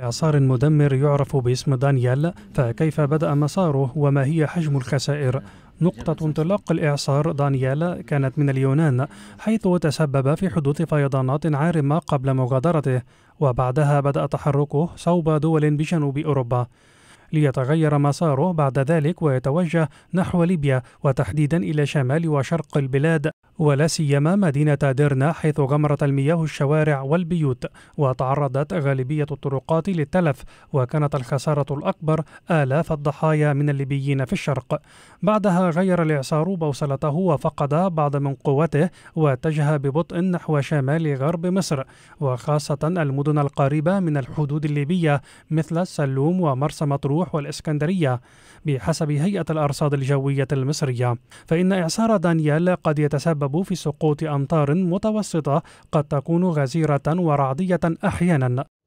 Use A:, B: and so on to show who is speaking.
A: إعصار مدمر يعرف باسم دانيال فكيف بدأ مساره وما هي حجم الخسائر؟ نقطة انطلاق الإعصار دانيال كانت من اليونان حيث تسبب في حدوث فيضانات عارمة قبل مغادرته وبعدها بدأ تحركه صوب دول بجنوب أوروبا ليتغير مساره بعد ذلك ويتوجه نحو ليبيا وتحديدا إلى شمال وشرق البلاد ولا سيما مدينة ديرنا حيث غمرت المياه الشوارع والبيوت وتعرضت غالبية الطرقات للتلف وكانت الخسارة الأكبر آلاف الضحايا من الليبيين في الشرق بعدها غير الإعصار بوصلته وفقد بعض من قوته واتجه ببطء نحو شمال غرب مصر وخاصة المدن القريبة من الحدود الليبية مثل السلوم ومرسى مطروح الروح والإسكندرية بحسب هيئة الأرصاد الجوية المصرية فإن إعصار دانيال قد يتسبب في سقوط أمطار متوسطة قد تكون غزيرة ورعدية أحيانا